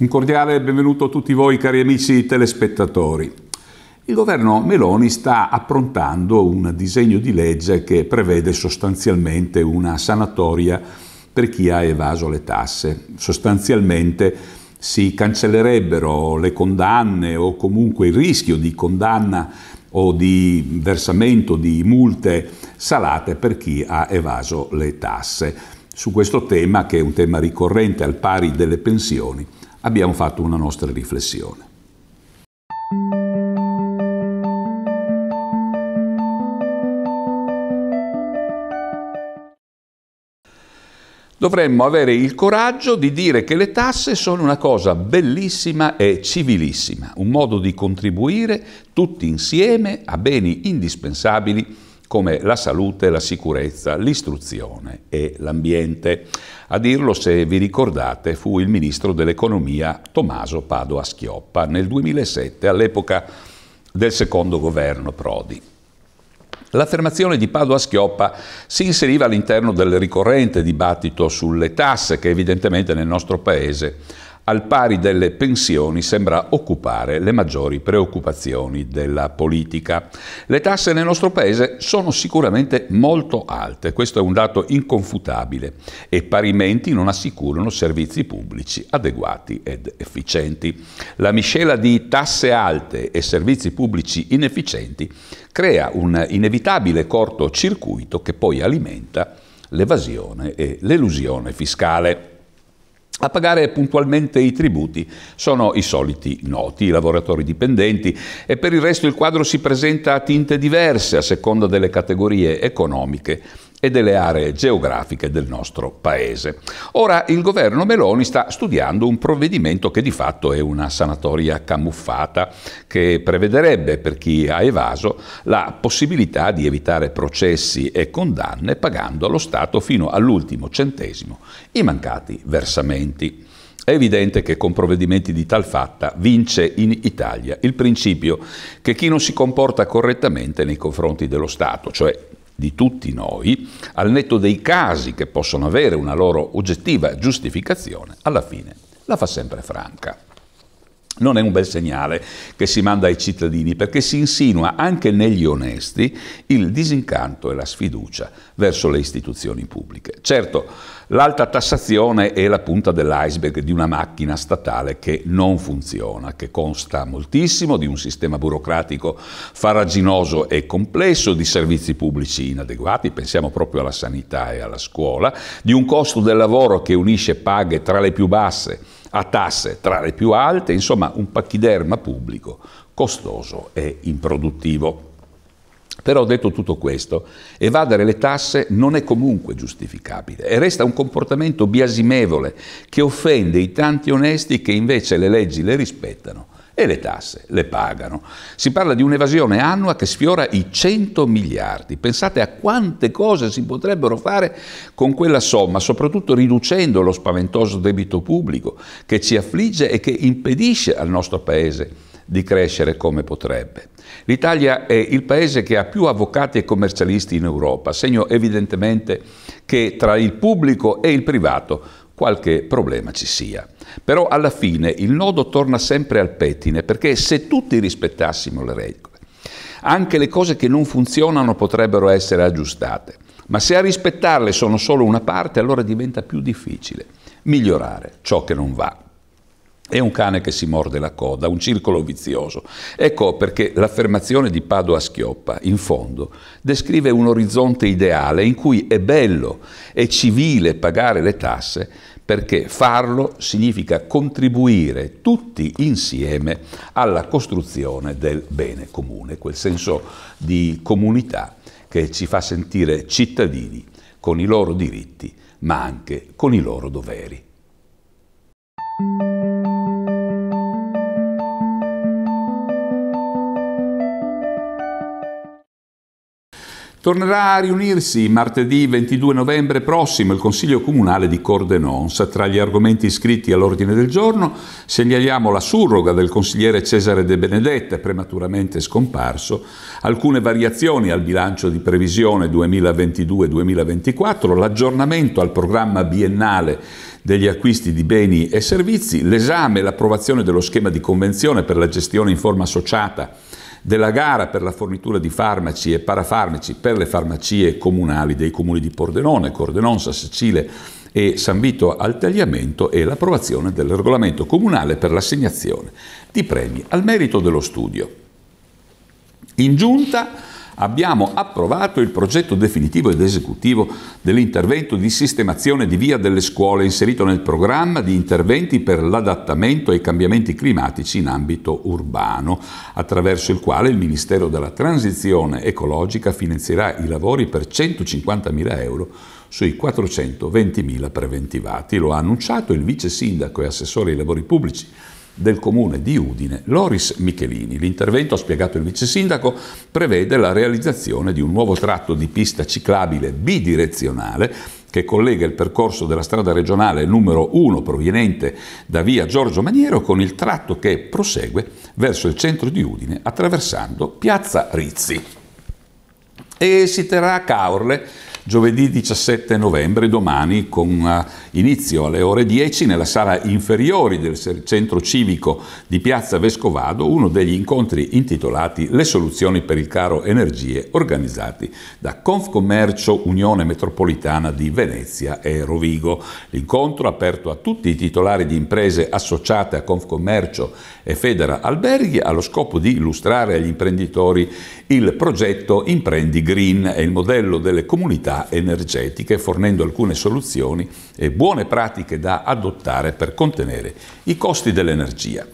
Un cordiale benvenuto a tutti voi cari amici telespettatori. Il governo Meloni sta approntando un disegno di legge che prevede sostanzialmente una sanatoria per chi ha evaso le tasse. Sostanzialmente si cancellerebbero le condanne o comunque il rischio di condanna o di versamento di multe salate per chi ha evaso le tasse. Su questo tema, che è un tema ricorrente al pari delle pensioni, abbiamo fatto una nostra riflessione. Dovremmo avere il coraggio di dire che le tasse sono una cosa bellissima e civilissima, un modo di contribuire tutti insieme a beni indispensabili come la salute, la sicurezza, l'istruzione e l'ambiente. A dirlo, se vi ricordate, fu il ministro dell'economia Tommaso Padoa Schioppa nel 2007, all'epoca del secondo governo Prodi. L'affermazione di Padoa Schioppa si inseriva all'interno del ricorrente dibattito sulle tasse che evidentemente nel nostro Paese al pari delle pensioni, sembra occupare le maggiori preoccupazioni della politica. Le tasse nel nostro Paese sono sicuramente molto alte, questo è un dato inconfutabile, e parimenti non assicurano servizi pubblici adeguati ed efficienti. La miscela di tasse alte e servizi pubblici inefficienti crea un inevitabile cortocircuito che poi alimenta l'evasione e l'elusione fiscale. A pagare puntualmente i tributi sono i soliti noti, i lavoratori dipendenti e per il resto il quadro si presenta a tinte diverse a seconda delle categorie economiche e delle aree geografiche del nostro paese. Ora il governo Meloni sta studiando un provvedimento che di fatto è una sanatoria camuffata che prevederebbe per chi ha evaso la possibilità di evitare processi e condanne pagando allo Stato fino all'ultimo centesimo i mancati versamenti. È evidente che con provvedimenti di tal fatta vince in Italia il principio che chi non si comporta correttamente nei confronti dello Stato, cioè di tutti noi, al netto dei casi che possono avere una loro oggettiva giustificazione, alla fine la fa sempre franca non è un bel segnale che si manda ai cittadini perché si insinua anche negli onesti il disincanto e la sfiducia verso le istituzioni pubbliche. Certo, l'alta tassazione è la punta dell'iceberg di una macchina statale che non funziona, che consta moltissimo di un sistema burocratico faraginoso e complesso, di servizi pubblici inadeguati, pensiamo proprio alla sanità e alla scuola, di un costo del lavoro che unisce paghe tra le più basse a tasse tra le più alte, insomma un pachiderma pubblico costoso e improduttivo. Però detto tutto questo, evadere le tasse non è comunque giustificabile e resta un comportamento biasimevole che offende i tanti onesti che invece le leggi le rispettano e le tasse le pagano. Si parla di un'evasione annua che sfiora i 100 miliardi. Pensate a quante cose si potrebbero fare con quella somma, soprattutto riducendo lo spaventoso debito pubblico che ci affligge e che impedisce al nostro Paese di crescere come potrebbe. L'Italia è il paese che ha più avvocati e commercialisti in Europa, segno evidentemente che tra il pubblico e il privato qualche problema ci sia. Però alla fine il nodo torna sempre al pettine perché se tutti rispettassimo le regole, anche le cose che non funzionano potrebbero essere aggiustate, ma se a rispettarle sono solo una parte allora diventa più difficile migliorare ciò che non va. È un cane che si morde la coda, un circolo vizioso. Ecco perché l'affermazione di Padoa Schioppa, in fondo, descrive un orizzonte ideale in cui è bello e civile pagare le tasse, perché farlo significa contribuire tutti insieme alla costruzione del bene comune, quel senso di comunità che ci fa sentire cittadini con i loro diritti ma anche con i loro doveri. Tornerà a riunirsi martedì 22 novembre prossimo il Consiglio Comunale di Cordenons. Tra gli argomenti iscritti all'ordine del giorno segnaliamo la surroga del consigliere Cesare De Benedetta, prematuramente scomparso, alcune variazioni al bilancio di previsione 2022-2024, l'aggiornamento al programma biennale degli acquisti di beni e servizi, l'esame e l'approvazione dello schema di convenzione per la gestione in forma associata della gara per la fornitura di farmaci e parafarmaci per le farmacie comunali dei comuni di Pordenone, Cordenonsa, Sicile e San Vito al Tagliamento e l'approvazione del regolamento comunale per l'assegnazione di premi al merito dello studio. In giunta abbiamo approvato il progetto definitivo ed esecutivo dell'intervento di sistemazione di via delle scuole inserito nel programma di interventi per l'adattamento ai cambiamenti climatici in ambito urbano, attraverso il quale il Ministero della Transizione Ecologica finanzierà i lavori per 150.000 euro sui 420.000 preventivati. Lo ha annunciato il vice sindaco e assessore ai lavori pubblici del comune di Udine, Loris Michelini. L'intervento, ha spiegato il vice sindaco, prevede la realizzazione di un nuovo tratto di pista ciclabile bidirezionale che collega il percorso della strada regionale numero 1 proveniente da via Giorgio Maniero con il tratto che prosegue verso il centro di Udine attraversando piazza Rizzi. E si terrà a Caorle giovedì 17 novembre, domani, con eh, inizio alle ore 10 nella sala inferiori del centro civico di Piazza Vescovado, uno degli incontri intitolati Le soluzioni per il caro energie organizzati da Confcommercio Unione Metropolitana di Venezia e Rovigo. L'incontro aperto a tutti i titolari di imprese associate a Confcommercio e Federa Alberghi ha lo scopo di illustrare agli imprenditori il progetto Imprendi Green e il modello delle comunità energetiche fornendo alcune soluzioni e buone pratiche da adottare per contenere i costi dell'energia.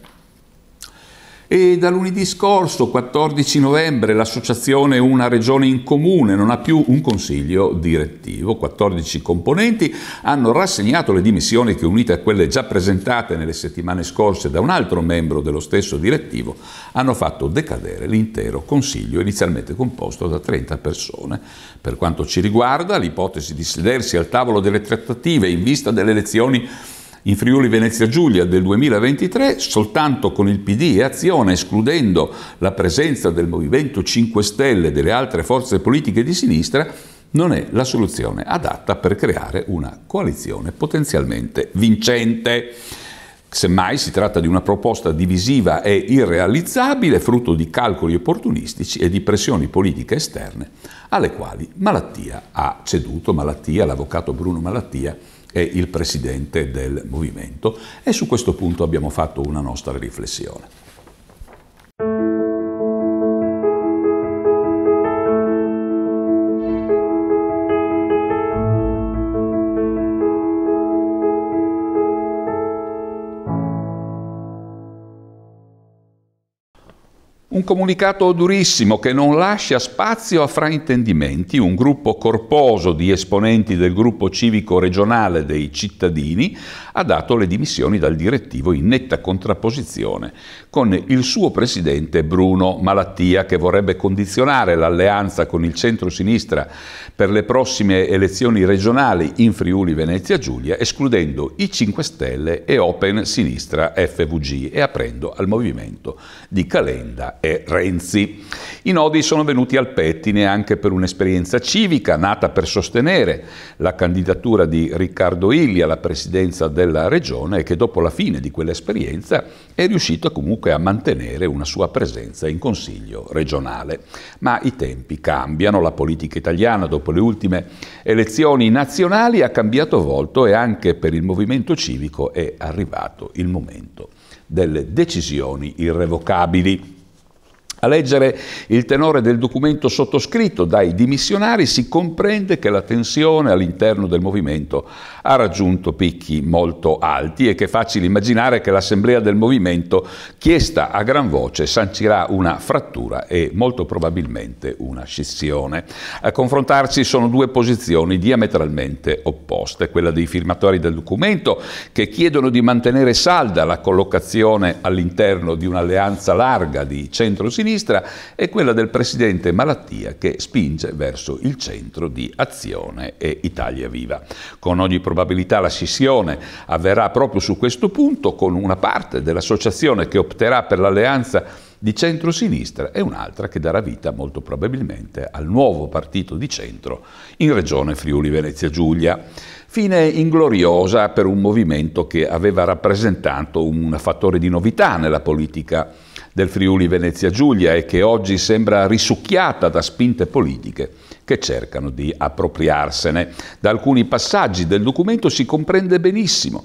E da lunedì scorso, 14 novembre, l'associazione Una Regione in Comune non ha più un consiglio direttivo. 14 componenti hanno rassegnato le dimissioni che, unite a quelle già presentate nelle settimane scorse da un altro membro dello stesso direttivo, hanno fatto decadere l'intero consiglio inizialmente composto da 30 persone. Per quanto ci riguarda, l'ipotesi di sedersi al tavolo delle trattative in vista delle elezioni in Friuli Venezia Giulia del 2023, soltanto con il PD e Azione, escludendo la presenza del Movimento 5 Stelle e delle altre forze politiche di sinistra, non è la soluzione adatta per creare una coalizione potenzialmente vincente. Semmai si tratta di una proposta divisiva e irrealizzabile, frutto di calcoli opportunistici e di pressioni politiche esterne, alle quali Malattia ha ceduto, Malattia, l'avvocato Bruno Malattia è il presidente del movimento e su questo punto abbiamo fatto una nostra riflessione. comunicato durissimo che non lascia spazio a fraintendimenti, un gruppo corposo di esponenti del gruppo civico regionale dei cittadini ha dato le dimissioni dal direttivo in netta contrapposizione con il suo presidente Bruno Malattia che vorrebbe condizionare l'alleanza con il centro-sinistra per le prossime elezioni regionali in Friuli Venezia Giulia, escludendo i 5 Stelle e Open Sinistra FVG e aprendo al movimento di Calenda e Renzi. I nodi sono venuti al pettine anche per un'esperienza civica nata per sostenere la candidatura di Riccardo Illi alla presidenza della regione e che dopo la fine di quell'esperienza è riuscito comunque a mantenere una sua presenza in Consiglio regionale. Ma i tempi cambiano, la politica italiana dopo le ultime elezioni nazionali ha cambiato volto e anche per il movimento civico è arrivato il momento delle decisioni irrevocabili. A leggere il tenore del documento sottoscritto dai dimissionari si comprende che la tensione all'interno del movimento ha raggiunto picchi molto alti e che è facile immaginare che l'assemblea del movimento, chiesta a gran voce, sancirà una frattura e molto probabilmente una scissione. A confrontarci sono due posizioni diametralmente opposte, quella dei firmatori del documento che chiedono di mantenere salda la collocazione all'interno di un'alleanza larga di centro-sinistra sinistra e quella del presidente Malattia che spinge verso il centro di Azione e Italia Viva. Con ogni probabilità la scissione avverrà proprio su questo punto con una parte dell'associazione che opterà per l'alleanza di centro-sinistra e un'altra che darà vita molto probabilmente al nuovo partito di centro in regione Friuli Venezia Giulia. Fine ingloriosa per un movimento che aveva rappresentato un fattore di novità nella politica del Friuli Venezia Giulia e che oggi sembra risucchiata da spinte politiche che cercano di appropriarsene. Da alcuni passaggi del documento si comprende benissimo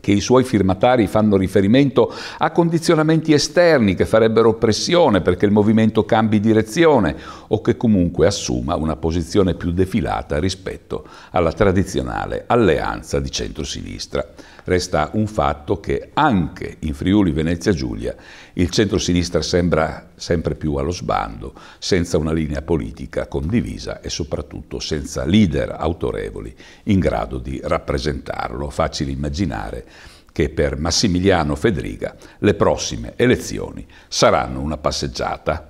che i suoi firmatari fanno riferimento a condizionamenti esterni che farebbero pressione perché il movimento cambi direzione o che comunque assuma una posizione più defilata rispetto alla tradizionale alleanza di centrosinistra resta un fatto che anche in Friuli Venezia Giulia il centro-sinistra sembra sempre più allo sbando, senza una linea politica condivisa e soprattutto senza leader autorevoli in grado di rappresentarlo. Facile immaginare che per Massimiliano Fedriga le prossime elezioni saranno una passeggiata.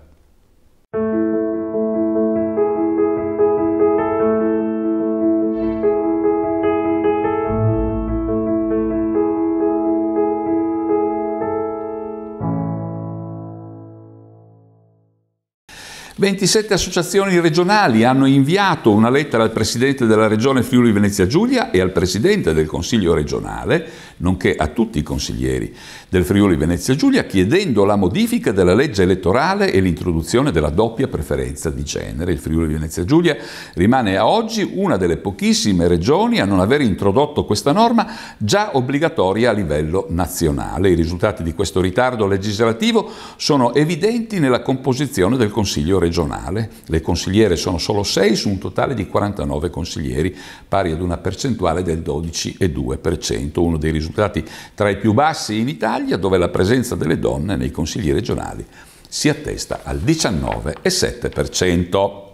27 associazioni regionali hanno inviato una lettera al Presidente della Regione Friuli Venezia Giulia e al Presidente del Consiglio regionale nonché a tutti i consiglieri del Friuli Venezia Giulia, chiedendo la modifica della legge elettorale e l'introduzione della doppia preferenza di genere. Il Friuli Venezia Giulia rimane a oggi una delle pochissime regioni a non aver introdotto questa norma già obbligatoria a livello nazionale. I risultati di questo ritardo legislativo sono evidenti nella composizione del Consiglio regionale. Le consigliere sono solo 6 su un totale di 49 consiglieri, pari ad una percentuale del 12,2%. Uno dei risultati risultati tra i più bassi in Italia, dove la presenza delle donne nei consigli regionali si attesta al 19,7%.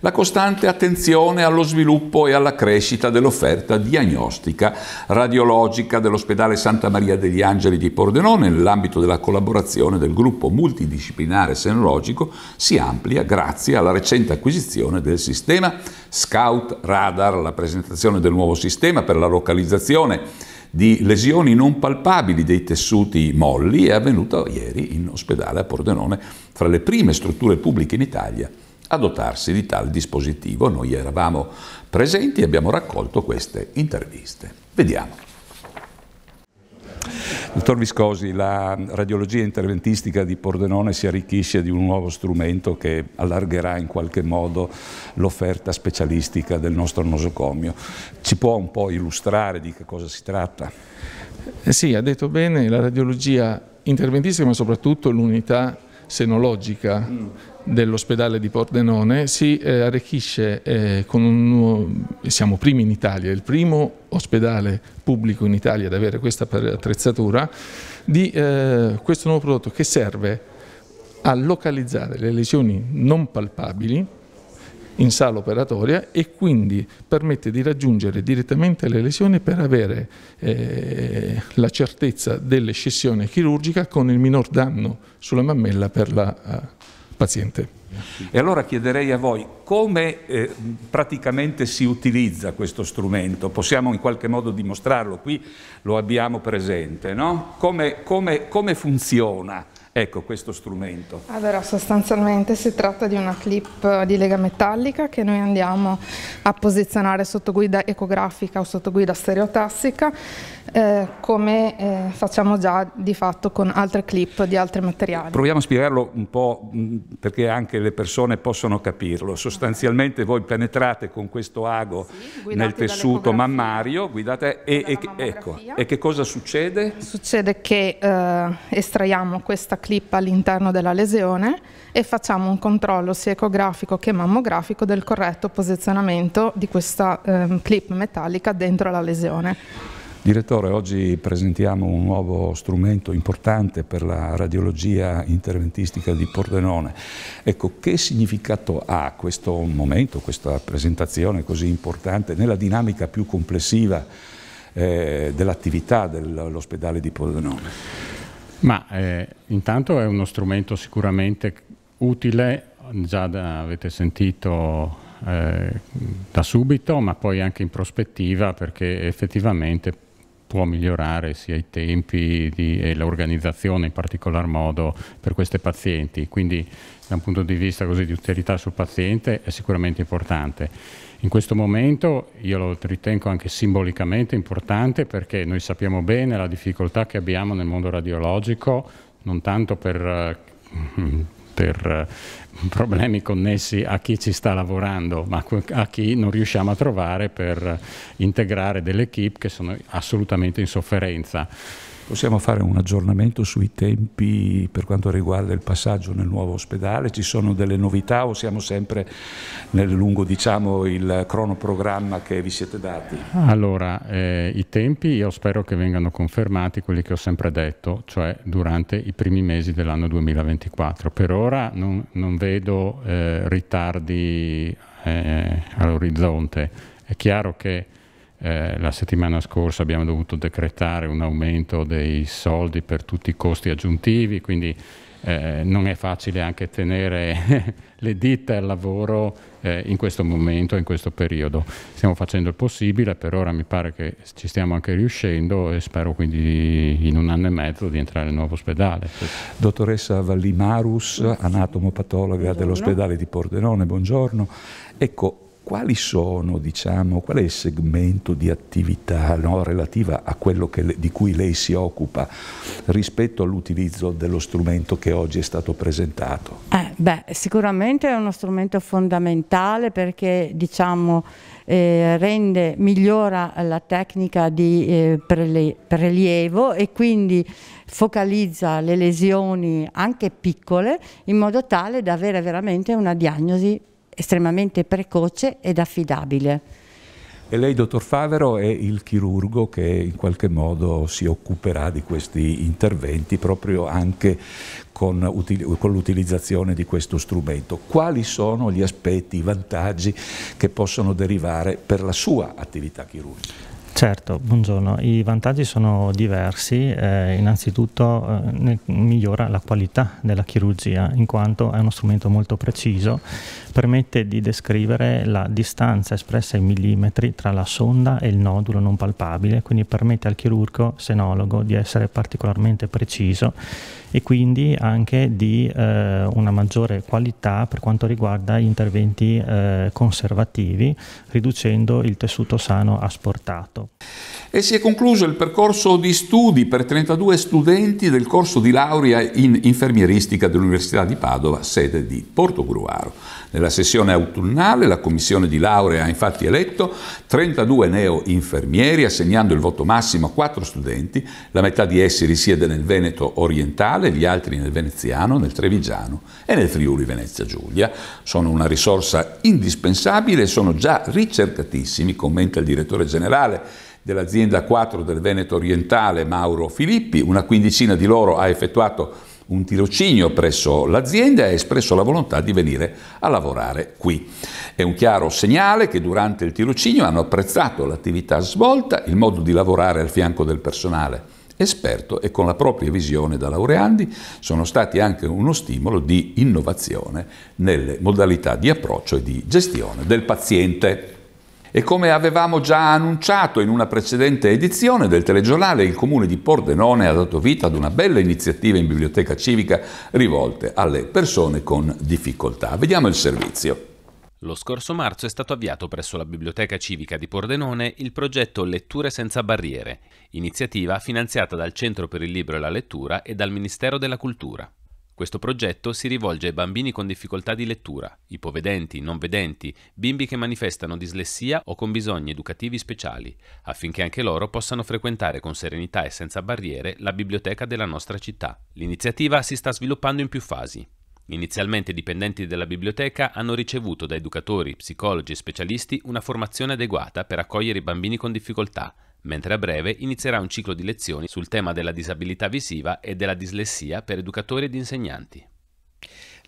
La costante attenzione allo sviluppo e alla crescita dell'offerta diagnostica radiologica dell'ospedale Santa Maria degli Angeli di Pordenone nell'ambito della collaborazione del gruppo multidisciplinare senologico si amplia grazie alla recente acquisizione del sistema Scout Radar, la presentazione del nuovo sistema per la localizzazione di lesioni non palpabili dei tessuti molli è avvenuta ieri in ospedale a Pordenone, fra le prime strutture pubbliche in Italia a dotarsi di tal dispositivo. Noi eravamo presenti e abbiamo raccolto queste interviste. Vediamo. Dottor Viscosi, la radiologia interventistica di Pordenone si arricchisce di un nuovo strumento che allargherà in qualche modo l'offerta specialistica del nostro nosocomio. Ci può un po' illustrare di che cosa si tratta? Eh sì, ha detto bene, la radiologia interventistica ma soprattutto l'unità senologica mm. dell'ospedale di Pordenone si eh, arricchisce eh, con un nuovo, siamo primi in Italia, il primo ospedale pubblico in Italia ad avere questa attrezzatura di eh, questo nuovo prodotto che serve a localizzare le lesioni non palpabili in sala operatoria e quindi permette di raggiungere direttamente le lesioni per avere eh, la certezza dell'escissione chirurgica con il minor danno sulla mammella per la eh, paziente. E allora chiederei a voi come eh, praticamente si utilizza questo strumento? Possiamo in qualche modo dimostrarlo, qui lo abbiamo presente, no? come, come, come funziona? Ecco questo strumento. Allora sostanzialmente si tratta di una clip eh, di lega metallica che noi andiamo a posizionare sotto guida ecografica o sotto guida stereotassica eh, come eh, facciamo già di fatto con altre clip di altri materiali. Proviamo a spiegarlo un po' mm, perché anche le persone possono capirlo. Sostanzialmente voi penetrate con questo ago sì, nel tessuto mammario guidate, e, e, ecco, e, che cosa succede? Succede che eh, estraiamo questa clip all'interno della lesione e facciamo un controllo sia ecografico che mammografico del corretto posizionamento di questa ehm, clip metallica dentro la lesione. Direttore, oggi presentiamo un nuovo strumento importante per la radiologia interventistica di Pordenone. Ecco, che significato ha questo momento, questa presentazione così importante nella dinamica più complessiva eh, dell'attività dell'ospedale di Pordenone? Ma eh, intanto è uno strumento sicuramente utile, già da, avete sentito eh, da subito, ma poi anche in prospettiva perché effettivamente può migliorare sia i tempi di, e l'organizzazione in particolar modo per queste pazienti. Quindi da un punto di vista così di utilità sul paziente è sicuramente importante. In questo momento io lo ritengo anche simbolicamente importante perché noi sappiamo bene la difficoltà che abbiamo nel mondo radiologico, non tanto per eh, per eh, problemi connessi a chi ci sta lavorando, ma a chi non riusciamo a trovare per integrare delle equip che sono assolutamente in sofferenza. Possiamo fare un aggiornamento sui tempi per quanto riguarda il passaggio nel nuovo ospedale? Ci sono delle novità o siamo sempre nel lungo diciamo, il cronoprogramma che vi siete dati? Allora, eh, i tempi io spero che vengano confermati quelli che ho sempre detto, cioè durante i primi mesi dell'anno 2024. Per ora non, non vedo eh, ritardi eh, all'orizzonte. È chiaro che eh, la settimana scorsa abbiamo dovuto decretare un aumento dei soldi per tutti i costi aggiuntivi, quindi eh, non è facile anche tenere le ditte al lavoro eh, in questo momento, in questo periodo. Stiamo facendo il possibile, per ora mi pare che ci stiamo anche riuscendo e spero quindi in un anno e mezzo di entrare nel nuovo ospedale. Dottoressa Vallimarus, anatomopatologa dell'ospedale di Pordenone, buongiorno. Ecco, quali sono, diciamo, qual è il segmento di attività no, relativa a quello le, di cui lei si occupa rispetto all'utilizzo dello strumento che oggi è stato presentato? Eh, beh, sicuramente è uno strumento fondamentale perché diciamo, eh, rende, migliora la tecnica di eh, prele, prelievo e quindi focalizza le lesioni anche piccole in modo tale da avere veramente una diagnosi estremamente precoce ed affidabile. E lei, dottor Favero, è il chirurgo che in qualche modo si occuperà di questi interventi proprio anche con, con l'utilizzazione di questo strumento. Quali sono gli aspetti, i vantaggi che possono derivare per la sua attività chirurgica? Certo, buongiorno. I vantaggi sono diversi, eh, innanzitutto eh, migliora la qualità della chirurgia in quanto è uno strumento molto preciso, permette di descrivere la distanza espressa in millimetri tra la sonda e il nodulo non palpabile, quindi permette al chirurgo senologo di essere particolarmente preciso e quindi anche di eh, una maggiore qualità per quanto riguarda gli interventi eh, conservativi, riducendo il tessuto sano asportato. E si è concluso il percorso di studi per 32 studenti del corso di laurea in infermieristica dell'Università di Padova, sede di Portogruaro. Nella sessione autunnale la commissione di laurea ha infatti eletto 32 neo-infermieri, assegnando il voto massimo a 4 studenti, la metà di essi risiede nel Veneto orientale, gli altri nel veneziano, nel trevigiano e nel Friuli Venezia Giulia. Sono una risorsa indispensabile e sono già ricercatissimi, commenta il direttore generale dell'azienda 4 del Veneto orientale Mauro Filippi, una quindicina di loro ha effettuato un tirocinio presso l'azienda e ha espresso la volontà di venire a lavorare qui. È un chiaro segnale che durante il tirocinio hanno apprezzato l'attività svolta, il modo di lavorare al fianco del personale esperto e con la propria visione da laureandi sono stati anche uno stimolo di innovazione nelle modalità di approccio e di gestione del paziente. E come avevamo già annunciato in una precedente edizione del telegiornale, il comune di Pordenone ha dato vita ad una bella iniziativa in biblioteca civica rivolte alle persone con difficoltà. Vediamo il servizio. Lo scorso marzo è stato avviato presso la Biblioteca Civica di Pordenone il progetto Letture senza barriere, iniziativa finanziata dal Centro per il Libro e la Lettura e dal Ministero della Cultura. Questo progetto si rivolge ai bambini con difficoltà di lettura, ipovedenti, non vedenti, bimbi che manifestano dislessia o con bisogni educativi speciali, affinché anche loro possano frequentare con serenità e senza barriere la biblioteca della nostra città. L'iniziativa si sta sviluppando in più fasi. Inizialmente i dipendenti della biblioteca hanno ricevuto da educatori, psicologi e specialisti una formazione adeguata per accogliere i bambini con difficoltà, mentre a breve inizierà un ciclo di lezioni sul tema della disabilità visiva e della dislessia per educatori ed insegnanti.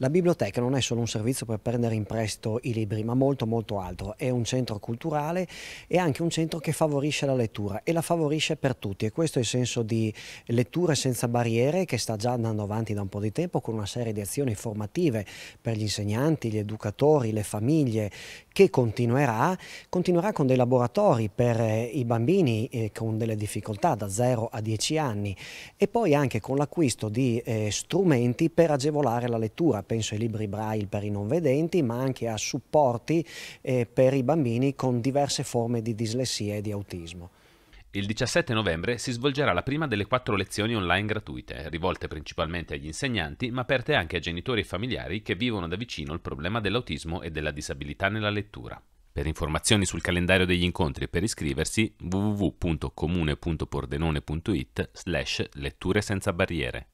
La biblioteca non è solo un servizio per prendere in prestito i libri, ma molto molto altro. È un centro culturale e anche un centro che favorisce la lettura e la favorisce per tutti e questo è il senso di letture senza barriere che sta già andando avanti da un po' di tempo con una serie di azioni formative per gli insegnanti, gli educatori, le famiglie che continuerà, continuerà con dei laboratori per eh, i bambini eh, con delle difficoltà da 0 a 10 anni e poi anche con l'acquisto di eh, strumenti per agevolare la lettura, penso ai libri braille per i non vedenti, ma anche a supporti eh, per i bambini con diverse forme di dislessia e di autismo. Il 17 novembre si svolgerà la prima delle quattro lezioni online gratuite, rivolte principalmente agli insegnanti, ma aperte anche a genitori e familiari che vivono da vicino il problema dell'autismo e della disabilità nella lettura. Per informazioni sul calendario degli incontri e per iscriversi www.comune.pordenone.it slash letture senza barriere.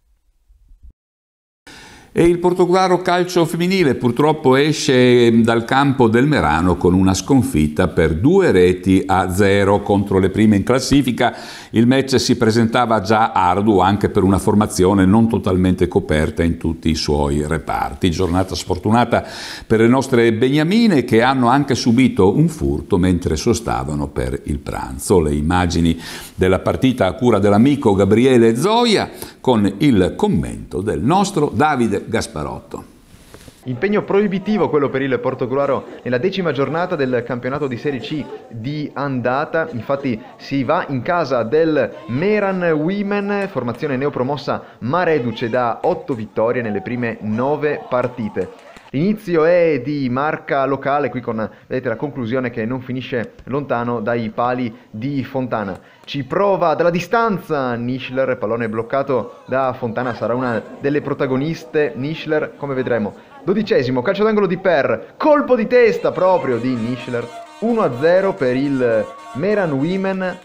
E il Portogruaro calcio femminile purtroppo esce ehm, dal campo del Merano con una sconfitta per due reti a zero contro le prime in classifica. Il match si presentava già arduo anche per una formazione non totalmente coperta in tutti i suoi reparti. Giornata sfortunata per le nostre beniamine che hanno anche subito un furto mentre sostavano per il pranzo. Le immagini della partita a cura dell'amico Gabriele Zoia con il commento del nostro Davide Gasparotto. Impegno proibitivo quello per il Portogruaro nella decima giornata del campionato di Serie C di andata, infatti si va in casa del Meran Women, formazione neopromossa ma reduce da otto vittorie nelle prime nove partite. Inizio è di marca locale, qui con vedete, la conclusione che non finisce lontano dai pali di Fontana. Ci prova dalla distanza Nischler, pallone bloccato da Fontana, sarà una delle protagoniste. Nischler, come vedremo. Dodicesimo, calcio d'angolo di Per, colpo di testa proprio di Nischler. 1-0 per il Meran Women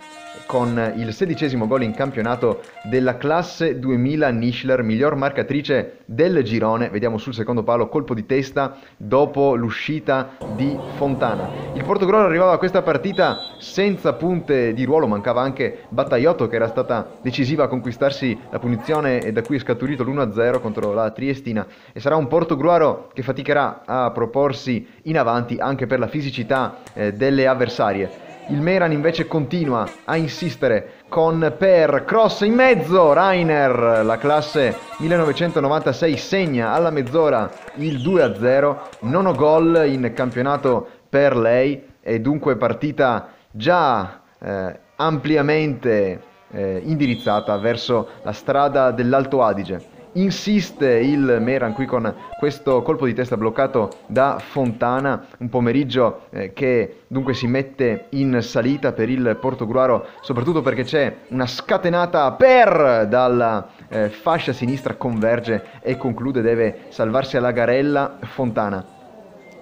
con il sedicesimo gol in campionato della classe 2000 Nischler, miglior marcatrice del girone. Vediamo sul secondo palo colpo di testa dopo l'uscita di Fontana. Il Portogallo arrivava a questa partita senza punte di ruolo, mancava anche Battaiotto che era stata decisiva a conquistarsi la punizione e da cui è scaturito l'1-0 contro la Triestina e sarà un Portogruaro che faticherà a proporsi in avanti anche per la fisicità eh, delle avversarie. Il Meran invece continua a insistere con Per, cross in mezzo, Rainer, la classe 1996 segna alla mezz'ora il 2-0, nono gol in campionato per lei e dunque partita già eh, ampiamente eh, indirizzata verso la strada dell'Alto Adige insiste il Meran qui con questo colpo di testa bloccato da Fontana, un pomeriggio eh, che dunque si mette in salita per il Portogruaro, soprattutto perché c'è una scatenata per dalla eh, fascia sinistra converge e conclude, deve salvarsi alla garella Fontana.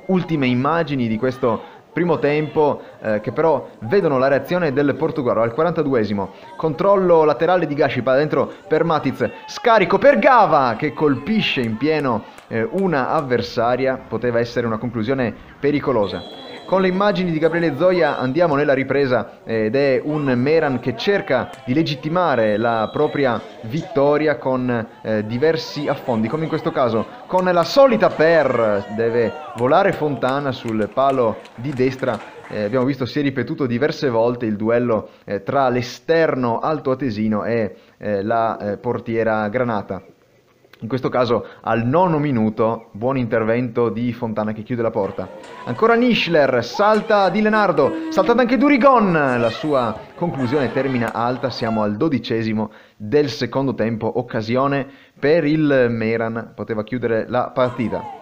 Ultime immagini di questo primo tempo eh, che però vedono la reazione del Portogallo al 42esimo. Controllo laterale di Gashipa dentro per Matiz scarico per Gava che colpisce in pieno eh, una avversaria, poteva essere una conclusione pericolosa. Con le immagini di Gabriele Zoya andiamo nella ripresa eh, ed è un Meran che cerca di legittimare la propria vittoria con eh, diversi affondi, come in questo caso con la solita per deve volare Fontana sul palo di destra eh, abbiamo visto si è ripetuto diverse volte il duello eh, tra l'esterno altoatesino e eh, la eh, portiera granata. In questo caso al nono minuto, buon intervento di Fontana che chiude la porta. Ancora Nischler, salta Di Lenardo, saltata anche Durigon. La sua conclusione termina alta, siamo al dodicesimo del secondo tempo, occasione per il Meran, poteva chiudere la partita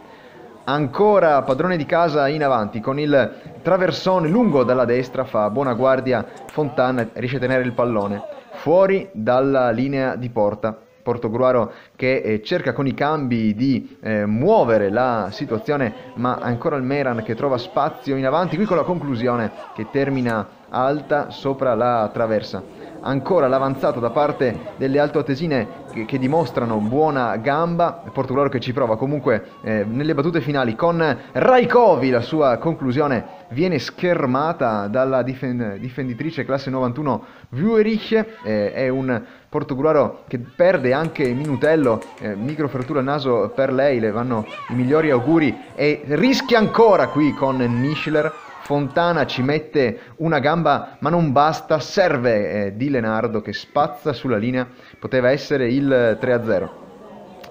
ancora padrone di casa in avanti con il traversone lungo dalla destra fa buona guardia Fontana riesce a tenere il pallone fuori dalla linea di porta Portogruaro che eh, cerca con i cambi di eh, muovere la situazione ma ancora il Meran che trova spazio in avanti qui con la conclusione che termina alta sopra la traversa ancora l'avanzata da parte delle altoatesine che, che dimostrano buona gamba, Portogruaro che ci prova comunque eh, nelle battute finali con Raikovi, la sua conclusione viene schermata dalla difen- difenditrice classe 91 Vuerich, eh, è un Portogruaro che perde anche Minutello, eh, frattura al naso per lei, le vanno i migliori auguri e rischia ancora qui con Nischler Fontana ci mette una gamba, ma non basta, serve eh, Di Lenardo che spazza sulla linea, poteva essere il 3-0.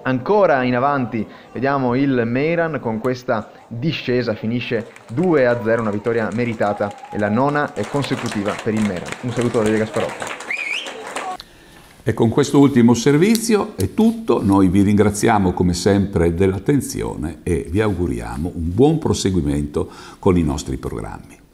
Ancora in avanti vediamo il Meiran con questa discesa, finisce 2-0, una vittoria meritata e la nona è consecutiva per il Meiran. Un saluto da Vega Gasparotto. E con questo ultimo servizio è tutto, noi vi ringraziamo come sempre dell'attenzione e vi auguriamo un buon proseguimento con i nostri programmi.